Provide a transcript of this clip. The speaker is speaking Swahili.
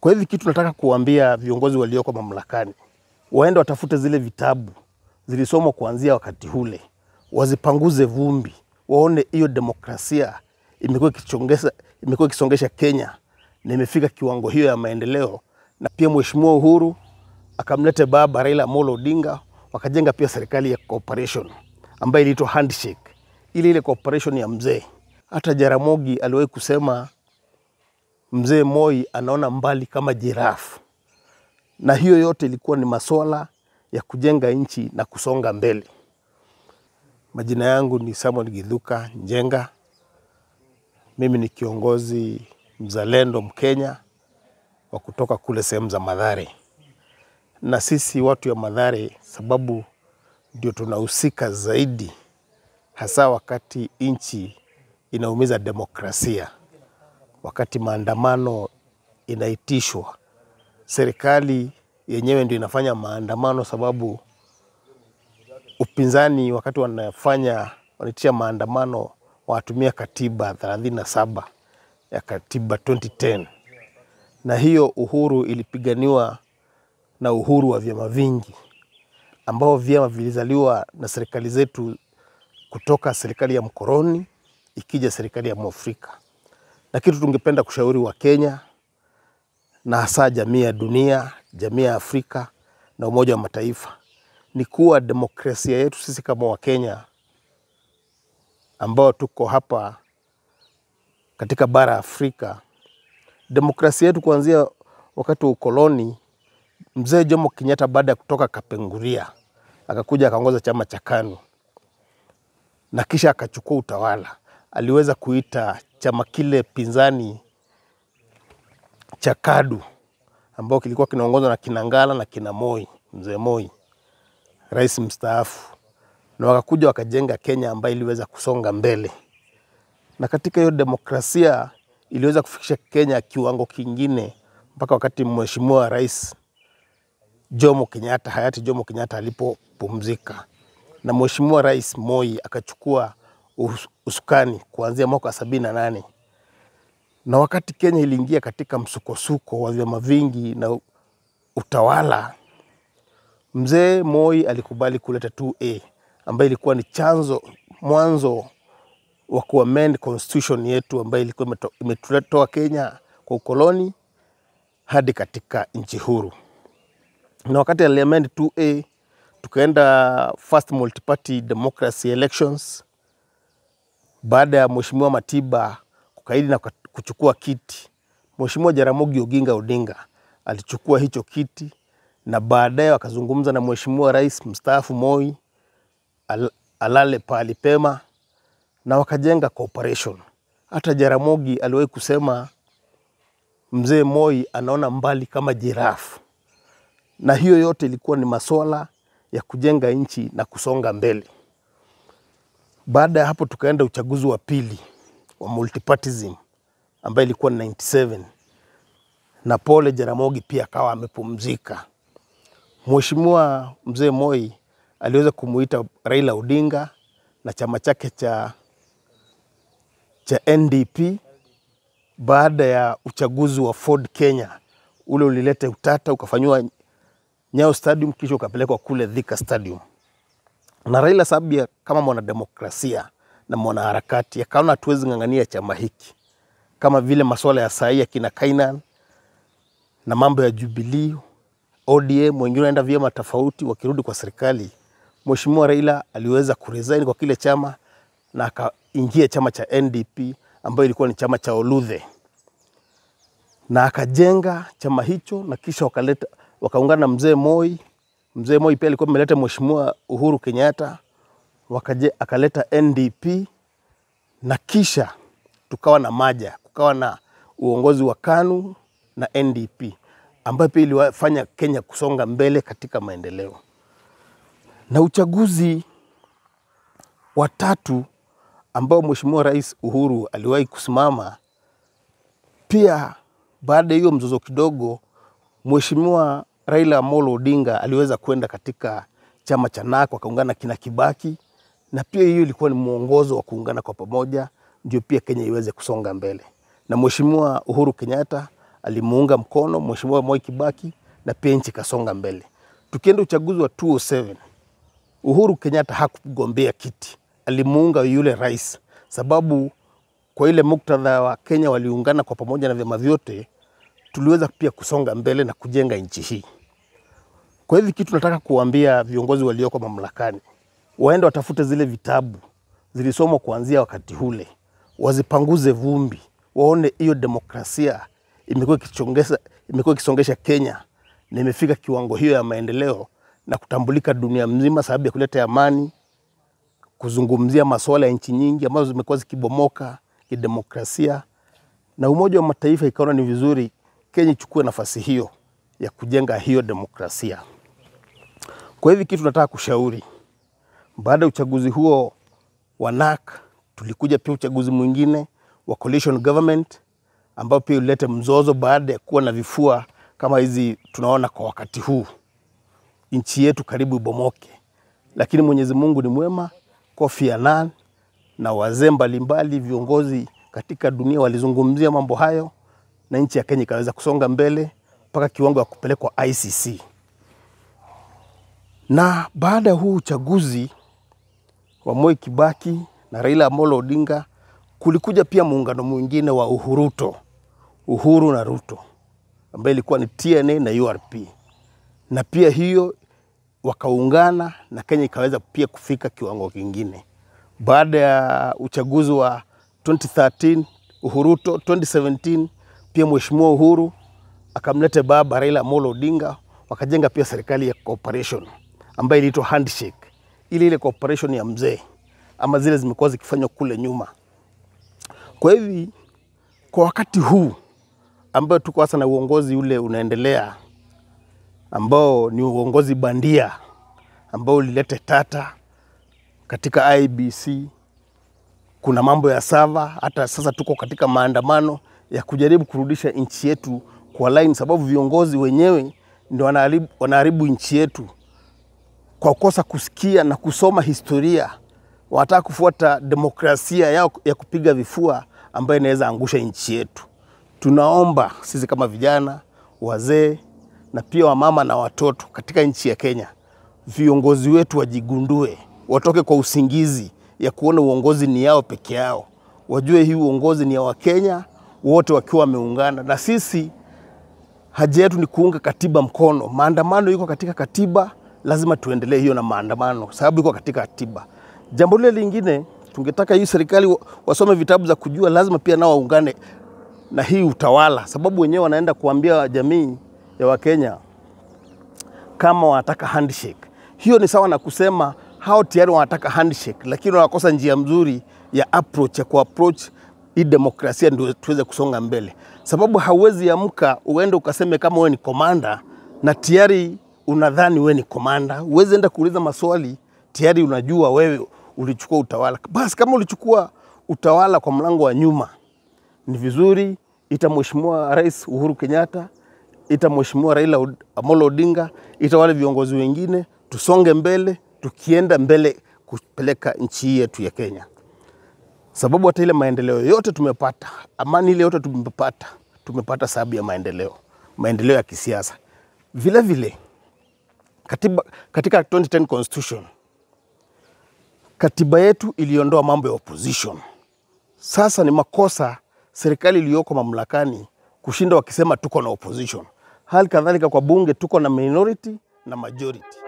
Kwa hivi kitu nataka kuambia viongozi walioko mamlakani, waende watafute zile vitabu zilisomwa kuanzia wakati ule, wazipanguze vumbi, waone hiyo demokrasia imekuwa ikichongeza imekuwa ikisongesha Kenya na imefika kiwango hiyo ya maendeleo, na pia Mheshimiwa Uhuru akamlete baba Raila Amolo Odinga, wakajenga pia serikali ya cooperation ambayo iliitwa handshake, ile ile cooperation ya mzee. Hata Jaramogi aliwahi kusema mzee Moi anaona mbali kama jirafu, na hiyo yote ilikuwa ni masuala ya kujenga nchi na kusonga mbele. Majina yangu ni Samuel Githuka Njenga. Mimi ni kiongozi mzalendo Mkenya wa kutoka kule sehemu za Madhare, na sisi watu ya Madhare sababu ndio tunahusika zaidi, hasa wakati nchi inaumiza demokrasia, wakati maandamano inaitishwa, serikali yenyewe ndio inafanya maandamano, sababu upinzani wakati wanafanya wanaitisha maandamano watumia katiba 37 ya katiba 2010 na hiyo uhuru ilipiganiwa na uhuru wa vyama vingi ambao vyama vilizaliwa na serikali zetu kutoka serikali ya mkoroni ikija serikali ya Mwafrika. Na kitu tungependa kushauri wa Kenya na hasa jamii ya dunia, jamii ya Afrika na Umoja wa Mataifa ni kuwa demokrasia yetu sisi kama Wakenya ambao tuko hapa katika bara ya Afrika, demokrasia yetu kuanzia wakati wa ukoloni, mzee Jomo Kenyatta baada ya kutoka kapenguria akakuja akaongoza chama cha KANU na kisha akachukua utawala. Aliweza kuita chama kile pinzani cha KADU ambao kilikuwa kinaongozwa na Kinangala na kina Moi, mzee Moi, rais mstaafu na wakakuja wakajenga Kenya ambayo iliweza kusonga mbele, na katika hiyo demokrasia iliweza kufikisha Kenya kiwango kingine mpaka wakati mheshimiwa rais Jomo Kenyatta, hayati Jomo Kenyatta alipopumzika, na mheshimiwa rais Moi akachukua usukani kuanzia mwaka sabini na nane na wakati Kenya iliingia katika msukosuko wa vyama vingi na utawala, mzee Moi alikubali kuleta 2A ambayo ilikuwa ni chanzo mwanzo wa kuamend constitution yetu ambayo ilikuwa imetoa Kenya kwa ukoloni hadi katika nchi huru. Na wakati aliamend 2A tukaenda first multiparty democracy elections baada ya Mheshimiwa Matiba kukaidi na kuchukua kiti, Mheshimiwa Jaramogi Oginga Odinga alichukua hicho kiti na baadaye wakazungumza na Mheshimiwa Rais mstaafu Moi al, alale pahali pema na wakajenga cooperation. Hata Jaramogi aliwahi kusema mzee Moi anaona mbali kama jirafu, na hiyo yote ilikuwa ni masuala ya kujenga nchi na kusonga mbele. Baada ya hapo tukaenda uchaguzi wa pili wa multipartism ambayo ilikuwa 97 na pole Jaramogi pia akawa amepumzika. Mheshimiwa mzee Moi aliweza kumuita Raila Odinga na chama chake cha, cha NDP baada ya uchaguzi wa Ford Kenya ule ulileta utata ukafanywa Nyayo Stadium kisha ukapelekwa kule Thika Stadium. Na Raila Sabia kama mwanademokrasia na mwanaharakati akaona hatuwezi ng'ang'ania chama hiki kama vile masuala ya sahi ya kina Kainan na mambo ya Jubilee, ODM, wengine wanaenda vyema tofauti, wakirudi kwa serikali Mheshimiwa Raila aliweza kuresign kwa kile chama na akaingia chama cha NDP ambayo ilikuwa ni chama cha Oludhe, na akajenga chama hicho na kisha wakaleta wakaungana na mzee Moi. Mzee Moi pia alikuwa ameleta Mheshimiwa Uhuru Kenyatta wakaje, akaleta NDP na kisha tukawa na maja, kukawa na uongozi wa KANU na NDP ambayo pia iliwafanya Kenya kusonga mbele katika maendeleo na uchaguzi wa tatu ambao Mheshimiwa Rais Uhuru aliwahi kusimama pia baada ya hiyo mzozo kidogo, Mheshimiwa Raila Amolo Odinga aliweza kwenda katika chama cha NARC akaungana kina Kibaki, na pia hiyo ilikuwa ni mwongozo wa kuungana kwa pamoja, ndio pia Kenya iweze kusonga mbele. Na Mheshimiwa Uhuru Kenyatta alimuunga mkono Mheshimiwa Moi Kibaki, na pia nchi ikasonga mbele. Tukienda uchaguzi wa 2007 Uhuru Kenyatta hakugombea kiti, alimuunga yule rais, sababu kwa ile muktadha wa Kenya waliungana kwa pamoja na vyama vyote, tuliweza pia kusonga mbele na kujenga nchi hii. Kwa hivi kitu nataka kuambia viongozi walioko mamlakani, waende watafute zile vitabu zilisomwa kuanzia wakati ule, wazipanguze vumbi, waone hiyo demokrasia imekuwa ikisongesha Kenya na imefika kiwango hiyo ya maendeleo na kutambulika dunia mzima, sababu ya kuleta amani, kuzungumzia masuala ya nchi nyingi ambazo zimekuwa zikibomoka kidemokrasia, na Umoja wa Mataifa ikaona ni vizuri Kenya ichukue nafasi hiyo ya kujenga hiyo demokrasia. Kwa hivi kitu nataka kushauri, baada ya uchaguzi huo wa NAK tulikuja pia uchaguzi mwingine wa coalition government ambao pia ulete mzozo baada ya kuwa na vifua kama hizi tunaona kwa wakati huu nchi yetu karibu ibomoke, lakini Mwenyezi Mungu ni mwema. Kofi Annan na wazee mbalimbali, viongozi katika dunia walizungumzia mambo hayo, na nchi ya Kenya ikaweza kusonga mbele mpaka kiwango ya kupelekwa ICC. Na baada ya huu uchaguzi wa Moi Kibaki na Raila Amolo Odinga, kulikuja pia muungano mwingine wa Uhuruto, Uhuru na Ruto, ambayo ilikuwa ni TNA na URP, na pia hiyo wakaungana na Kenya ikaweza pia kufika kiwango kingine. Baada ya uchaguzi wa 2013 Uhuruto, 2017 pia Mheshimiwa Uhuru akamleta baba Raila Amolo Odinga, wakajenga pia serikali ya cooperation ambayo iliitwa handshake, ile ile cooperation ya mzee ama zile zimekuwa zikifanywa kule nyuma. Kwa hivi kwa wakati huu ambayo tuko hasa na uongozi ule unaendelea ambao ni uongozi bandia ambao ulilete tata katika IBC. Kuna mambo ya sava, hata sasa tuko katika maandamano ya kujaribu kurudisha nchi yetu kwa line, sababu viongozi wenyewe ndio wanaharibu, wanaharibu nchi yetu kwa kukosa kusikia na kusoma historia. Wanataka kufuata demokrasia yao ya kupiga vifua ambayo inaweza angusha nchi yetu. Tunaomba sisi kama vijana, wazee na pia wamama na watoto katika nchi ya Kenya, viongozi wetu wajigundue, watoke kwa usingizi ya kuona uongozi ni yao peke yao, wajue hii uongozi ni ya Wakenya wote wakiwa wameungana, na sisi haja yetu ni kuunga katiba mkono. Maandamano iko katika katiba, lazima tuendelee hiyo na maandamano, sababu iko katika katiba. Jambo lile lingine, tungetaka hii serikali wasome vitabu za kujua, lazima pia nao waungane na hii utawala, sababu wenyewe wanaenda kuambia jamii ya Wakenya kama wanataka handshake. Hiyo ni sawa na kusema hao tayari wanataka handshake, lakini wanakosa njia mzuri ya approach ya kuapproach hii demokrasia ndio tuweze kusonga mbele, sababu hauwezi amka uende ukaseme kama wewe ni komanda na tayari unadhani wewe ni komanda. Uweze enda kuuliza maswali, tayari unajua wewe ulichukua utawala. Basi kama ulichukua utawala kwa mlango wa nyuma, ni vizuri ita Mheshimiwa Rais Uhuru Kenyatta ita Mheshimiwa Raila Amolo Odinga, ita wale viongozi wengine, tusonge mbele, tukienda mbele kupeleka nchi yetu ya Kenya, sababu hata ile maendeleo yote tumepata, amani ile yote tumepata, tumepata sababu ya maendeleo, maendeleo ya kisiasa. Vile vile katiba, katika 2010 constitution katiba yetu iliondoa mambo ya opposition. Sasa ni makosa serikali iliyoko mamlakani kushinda wakisema tuko na opposition. Hali kadhalika kwa bunge tuko na minority na majority.